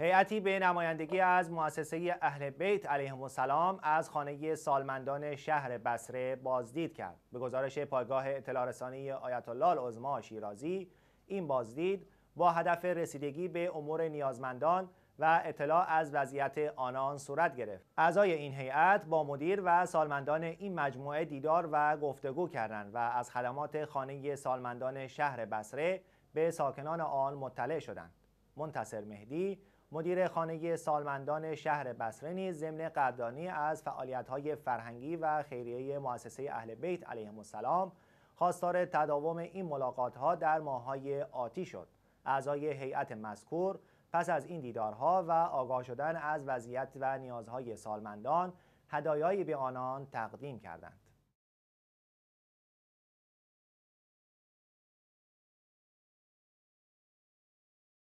هیئتی به نمایندگی از مؤسسه اهل بیت علیهم السلام از خانه سالمندان شهر بصره بازدید کرد. به گزارش پایگاه اطلاع رسانی آیت الله العظما شیرازی این بازدید با هدف رسیدگی به امور نیازمندان و اطلاع از وضعیت آنان صورت گرفت. اعضای این هیئت با مدیر و سالمندان این مجموعه دیدار و گفتگو کردند و از خدمات خانه سالمندان شهر بصره به ساکنان آن مطلع شدند. منتصر مهدی مدیر خانگی سالمندان شهر بصره نیز ضمن قدردانی از فعالیت‌های فرهنگی و خیریه مؤسسه اهل بیت علیهم السلام خواستار تداوم این ملاقات‌ها در ماه‌های آتی شد اعضای هیئت مذکور پس از این دیدارها و آگاه شدن از وضعیت و نیازهای سالمندان هدایایی به آنان تقدیم کردند